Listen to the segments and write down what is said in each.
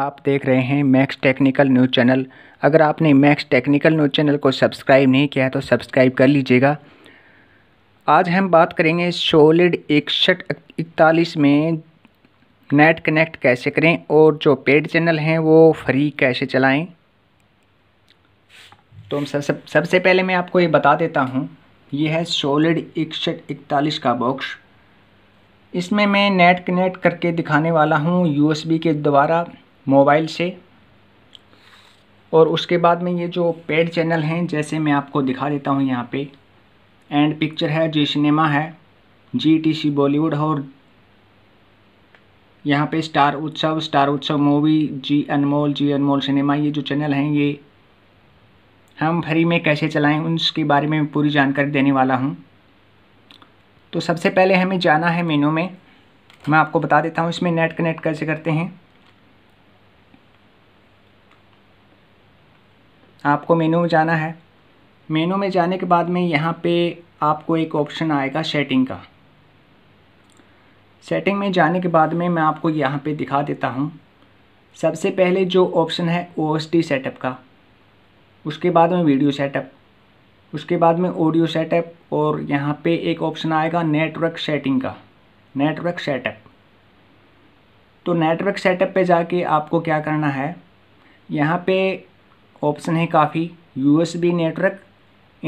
आप देख रहे हैं मैक्स टेक्निकल न्यूज़ चैनल अगर आपने मैक्स टेक्निकल न्यूज़ चैनल को सब्सक्राइब नहीं किया है तो सब्सक्राइब कर लीजिएगा आज हम बात करेंगे सोलिड इकसठ इकतालीस में नेट कनेक्ट कैसे करें और जो पेड चैनल हैं वो फ्री कैसे चलाएं तो हम सबसे सब, सबसे पहले मैं आपको ये बता देता हूँ ये है सोलिड इकसठ इकतालीस का बॉक्स इसमें मैं नेट कनेक्ट करके दिखाने वाला हूँ यूएसबी के द्वारा मोबाइल से और उसके बाद में ये जो पेड चैनल हैं जैसे मैं आपको दिखा देता हूँ यहाँ पे एंड पिक्चर है जी सिनेमा है जी टी सी बॉलीवुड और यहाँ पे स्टार उत्सव स्टार उत्सव मूवी जी अनमोल जी अनमोल सिनेमा ये जो चैनल हैं ये हम फ्री में कैसे चलाएं उनके बारे में पूरी जानकारी देने वाला हूँ तो सबसे पहले हमें जाना है मेनू में मैं आपको बता देता हूँ इसमें नेट कनेक्ट कैसे करते हैं आपको मेनू में जाना है मेनू में जाने के बाद में यहाँ पे आपको एक ऑप्शन आएगा सेटिंग का सेटिंग में जाने के बाद में मैं आपको यहाँ पे दिखा देता हूँ सबसे पहले जो ऑप्शन है ओ सेटअप का उसके बाद में वीडियो सेटअप उसके बाद में ऑडियो सेटअप और यहाँ पे एक ऑप्शन आएगा नेटवर्क सेटिंग का नेटवर्क सेटअप तो नेटवर्क सेटअप पे जाके आपको क्या करना है यहाँ पे ऑप्शन है काफ़ी USB network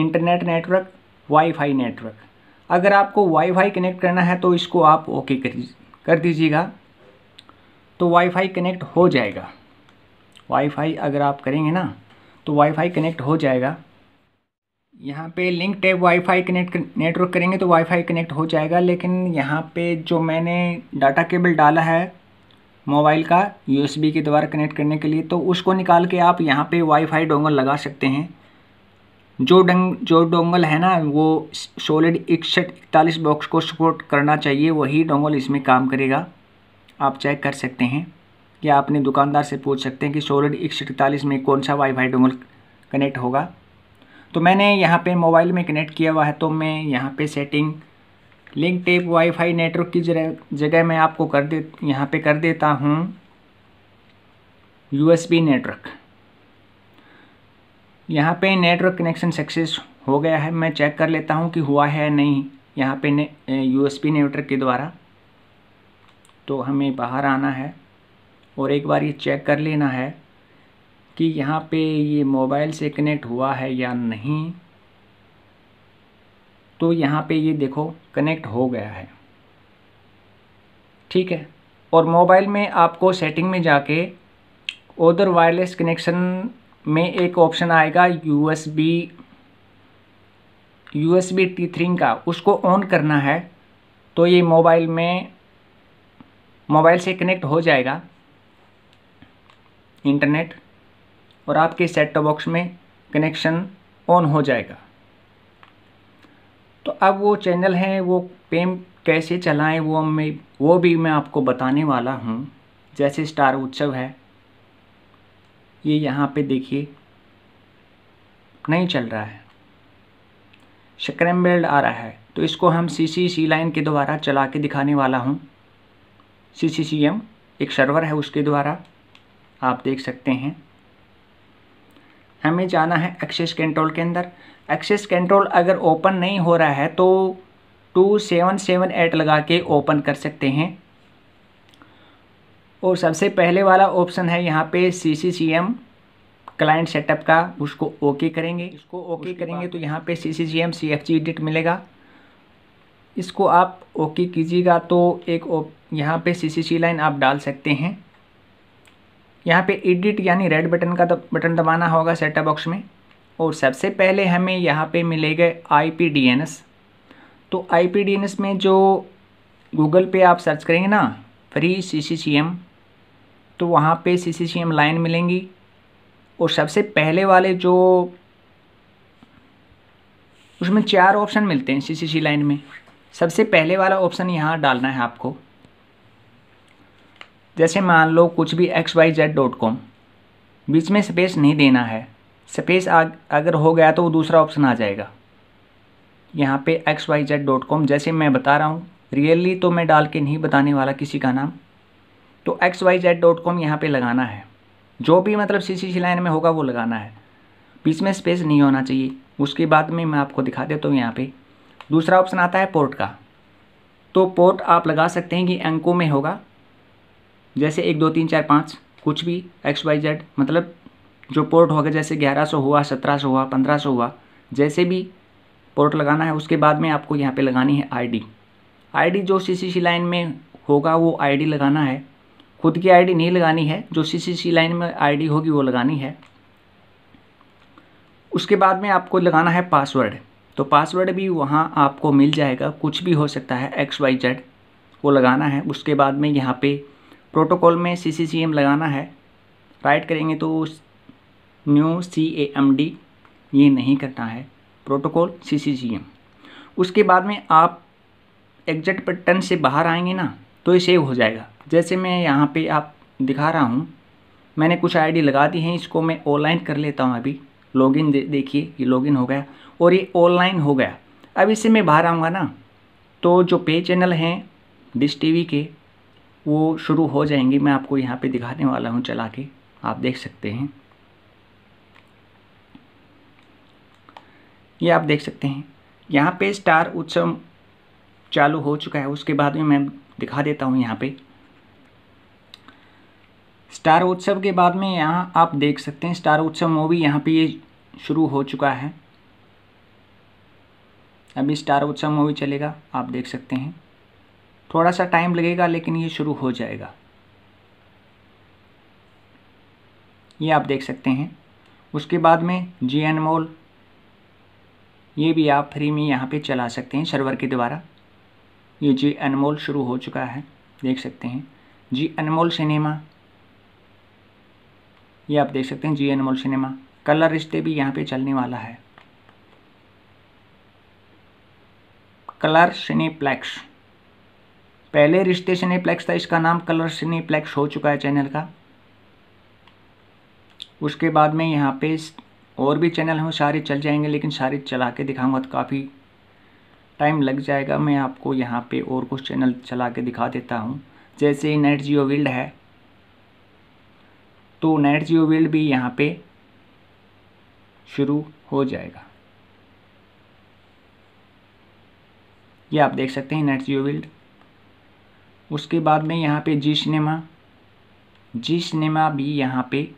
internet network wifi network अगर आपको वाईफाई कनेक्ट करना है तो इसको आप ओके कर कर दीजिएगा तो वाईफाई कनेक्ट हो जाएगा वाईफाई अगर आप करेंगे ना तो वाईफाई कनेक्ट हो जाएगा यहाँ पे link tab wifi connect network करेंगे तो वाईफाई कनेक्ट हो जाएगा लेकिन यहाँ पे जो मैंने डाटा केबल डाला है मोबाइल का यूएसबी के द्वारा कनेक्ट करने के लिए तो उसको निकाल के आप यहाँ पे वाईफाई डोंगल लगा सकते हैं जो डंग जो डोंगल है ना वो सोलिड इकसठ इकतालीस बॉक्स को सपोर्ट करना चाहिए वही डोंगल इसमें काम करेगा आप चेक कर सकते हैं या अपने दुकानदार से पूछ सकते हैं कि सोलिड इकसठ इकतालीस में कौन सा वाईफाई डोंगल कनेक्ट होगा तो मैंने यहाँ पे मोबाइल में कनेक्ट किया हुआ है तो मैं यहाँ पे setting link tap wifi network की जगह मैं आपको कर दे यहाँ पे कर देता हूँ यूएसबी नेटवर्क यहाँ पे नेटवर्क कनेक्शन सक्सेस हो गया है मैं चेक कर लेता हूँ कि हुआ है नहीं यहाँ पे ने एस नेटवर्क के द्वारा तो हमें बाहर आना है और एक बार ये चेक कर लेना है कि यहाँ पे ये मोबाइल से कनेक्ट हुआ है या नहीं तो यहाँ पे ये देखो कनेक्ट हो गया है ठीक है और मोबाइल में आपको सेटिंग में जाके ओदर वायरलेस कनेक्शन में एक ऑप्शन आएगा U S B U S B T three का उसको ऑन करना है तो ये मोबाइल में मोबाइल से कनेक्ट हो जाएगा इंटरनेट और आपके सेट टॉप बॉक्स में कनेक्शन ऑन हो जाएगा तो अब वो चैनल हैं वो पेम कैसे चलाएं वो मैं वो भी मैं आपको बताने वाला हूँ जैसे स्टार उत्सव है ये यहाँ पे देखिए नहीं चल रहा है शक्रम्बेल्ड आ रहा है तो इसको हम सी सी सी लाइन के द्वारा चला के दिखाने वाला हूँ सी सी सी एम एक सर्वर है उसके द्वारा आप देख सकते हैं हमें जाना है एक्सेस कंट्रोल के अंदर एक्सेस कंट्रोल अगर ओपन नहीं हो रहा है तो टू सेवन सेवन एट लगा के ओपन कर सकते हैं और सबसे पहले वाला ऑप्शन है यहाँ पे C C C M client setup का उसको ओके करेंगे इसको ओके करेंगे तो यहाँ पे C C C M C F G edit मिलेगा इसको आप ओके कीजिएगा तो एक यहाँ पे सी सी सी लाइन आप डाल सकते हैं यहाँ पे एडिट यानी रेड बटन का बटन दबाना होगा सेटअप बॉक्स में और सबसे पहले हमें यहाँ पे मिलेगा I P D N S तो I P D N S में जो गूगल पे आप सर्च करेंगे ना फ्री सी सी सी एम तो वहाँ पे C C C M line मिलेंगी और सबसे पहले वाले जो उसमें चार ऑप्शन मिलते हैं सी सी सी लाइन में सबसे पहले वाला ऑप्शन यहाँ डालना है आपको जैसे मान लो कुछ भी X Y Z dot com बीच में स्पेस नहीं देना है स्पेस अगर हो गया तो वो दूसरा ऑप्शन आ जाएगा यहाँ पे X Y Z dot com जैसे मैं बता रहा हूँ रियली तो मैं डाल के नहीं बताने वाला किसी का नाम तो X Y Z dot com यहाँ पर लगाना है जो भी मतलब सी सी सी लाइन में होगा वो लगाना है बीच में स्पेस नहीं होना चाहिए उसके बाद में मैं आपको दिखा देता हूँ यहाँ पर दूसरा ऑप्शन आता है पोर्ट का तो पोर्ट आप लगा सकते हैं कि अंकों में होगा जैसे एक दो तीन चार पाँच कुछ भी एक्स वाई जेड मतलब जो पोर्ट होगा जैसे ग्यारह सौ हुआ सत्रह सौ हुआ पंद्रह सौ हुआ जैसे भी पोर्ट लगाना है उसके बाद में आपको यहाँ पे लगानी है आईडी आईडी जो सीसीसी लाइन में होगा वो आईडी लगाना है खुद की आईडी नहीं लगानी है जो सीसीसी लाइन में आईडी होगी वो लगानी है उसके बाद में आपको लगाना है पासवर्ड तो पासवर्ड भी वहाँ आपको मिल जाएगा कुछ भी हो सकता है एक्स वाई जेड वो लगाना है उसके बाद में यहाँ पे प्रोटोकॉल में सी सी सी एम लगाना है राइट करेंगे तो new C A M D ये नहीं करना है प्रोटोकॉल सी सी सी एम उसके बाद में आप एग्जट पटन से बाहर आएंगे ना तो ये सेव हो जाएगा जैसे मैं यहाँ पे आप दिखा रहा हूँ मैंने कुछ आईडी लगा दी है इसको मैं ऑनलाइन कर लेता हूँ अभी लॉगिन दे, देखिए ये लॉगिन हो गया और ये ऑनलाइन हो गया अब इससे मैं बाहर आऊँगा ना तो जो पे चैनल हैं डिश वी के वो शुरू हो जाएंगी मैं आपको यहाँ पे दिखाने वाला हूँ चला के आप देख सकते हैं ये आप देख सकते हैं यहाँ पे स्टार उत्सव चालू हो चुका है उसके बाद में मैं दिखा देता हूँ यहाँ पे स्टार उत्सव के बाद में यहाँ आप देख सकते हैं स्टार उत्सव मूवी यहाँ पे ये शुरू हो चुका है अभी स्टार उत्सव मूवी चलेगा आप देख सकते हैं थोड़ा सा टाइम लगेगा लेकिन ये शुरू हो जाएगा ये आप देख सकते हैं उसके बाद में जी एन मोल ये भी आप फ्री में यहाँ पे चला सकते हैं सर्वर के द्वारा ये जी मोल शुरू हो चुका है देख सकते हैं जी मोल सिनेमा ये आप देख सकते हैं जी मोल सिनेमा कलर रिश्ते भी यहाँ पे चलने वाला है कलर सिनेप्लेक्स पहले रिश्ते सिनेप्लेक्स था इसका नाम कलर सिनेप्लेक्स हो चुका है चैनल का उसके बाद में यहाँ पे और भी चैनल हैं सारे चल जाएंगे लेकिन सारे चला के दिखाऊंगा तो काफ़ी टाइम लग जाएगा मैं आपको यहाँ पे और कुछ चैनल चला के दिखा देता हूँ जैसे नेट जियो विल्ड है तो नेट जियो विल्ड भी यहाँ पे शुरू हो जाएगा ये आप देख सकते हैं नेट जियो विल्ड उसके बाद में यहाँ पे जी सिनेमा जी सिनेमा भी यहाँ पे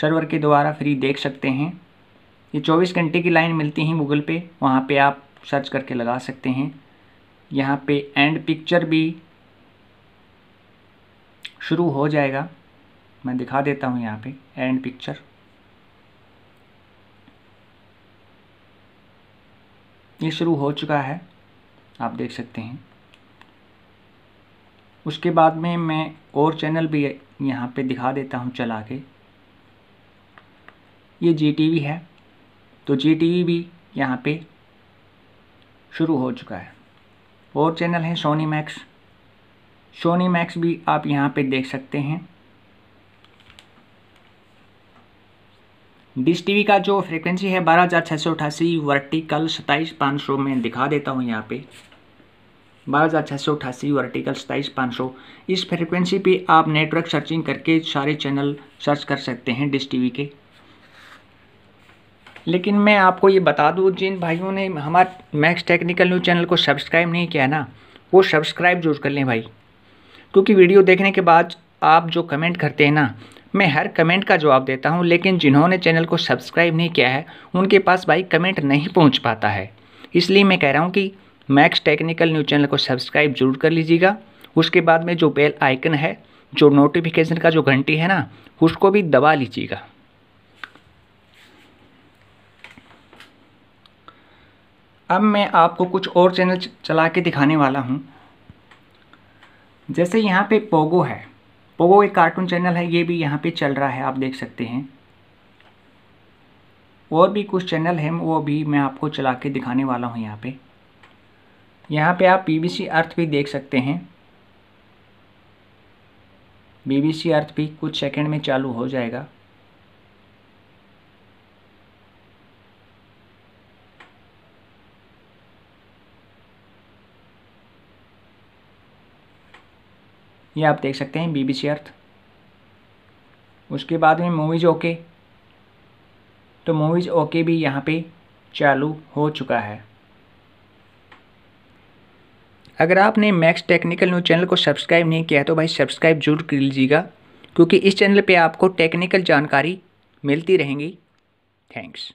सर्वर के द्वारा फ्री देख सकते हैं ये 24 घंटे की लाइन मिलती हैं गूगल पे वहाँ पे आप सर्च करके लगा सकते हैं यहाँ पे एंड पिक्चर भी शुरू हो जाएगा मैं दिखा देता हूँ यहाँ पे एंड पिक्चर ये शुरू हो चुका है आप देख सकते हैं उसके बाद में मैं और चैनल भी यहाँ पे दिखा देता हूँ चला के ये जी टी है तो जी टी भी यहाँ पे शुरू हो चुका है और चैनल है सोनी मैक्स सोनी मैक्स भी आप यहाँ पे देख सकते हैं डिश वी का जो फ्रीक्वेंसी है बारह हज़ार छः सौ अठासी वर्टिकल सत्ताईस पाँच सौ में दिखा देता हूँ यहाँ पे बारह हज़ार छः सौ अठासी और आर्टिकल सताईस पाँच सौ इस फ्रिक्वेंसी पे आप नेटवर्क सर्चिंग करके सारे चैनल सर्च कर सकते हैं डिश वी के लेकिन मैं आपको ये बता दूँ जिन भाइयों ने हमारे मैक्स टेक्निकल न्यूज़ चैनल को सब्सक्राइब नहीं किया ना वो सब्सक्राइब जरूर कर लें भाई क्योंकि वीडियो देखने के बाद आप जो कमेंट करते हैं ना मैं हर कमेंट का जवाब देता हूँ लेकिन जिन्होंने चैनल को सब्सक्राइब नहीं किया है उनके पास भाई कमेंट नहीं पहुँच पाता है इसलिए मैं कह रहा हूँ कि मैक्स टेक्निकल न्यूज़ चैनल को सब्सक्राइब जरूर कर लीजिएगा उसके बाद में जो बेल आइकन है जो नोटिफिकेशन का जो घंटी है ना उसको भी दबा लीजिएगा अब मैं आपको कुछ और चैनल चला के दिखाने वाला हूँ जैसे यहाँ पे पोगो है पोगो एक कार्टून चैनल है ये भी यहाँ पे चल रहा है आप देख सकते हैं और भी कुछ चैनल हैं वो भी मैं आपको चला के दिखाने वाला हूँ यहाँ पे यहाँ पे आप पीवीसी अर्थ भी देख सकते हैं बीबीसी अर्थ भी कुछ सेकंड में चालू हो जाएगा ये आप देख सकते हैं बीबीसी अर्थ उसके बाद में मूवीज़ ओके तो मूवीज़ ओके भी यहाँ पे चालू हो चुका है अगर आपने मैक्स टेक्निकल न्यूज़ चैनल को सब्सक्राइब नहीं किया तो भाई सब्सक्राइब जरूर कर लीजिएगा क्योंकि इस चैनल पे आपको टेक्निकल जानकारी मिलती रहेंगी थैंक्स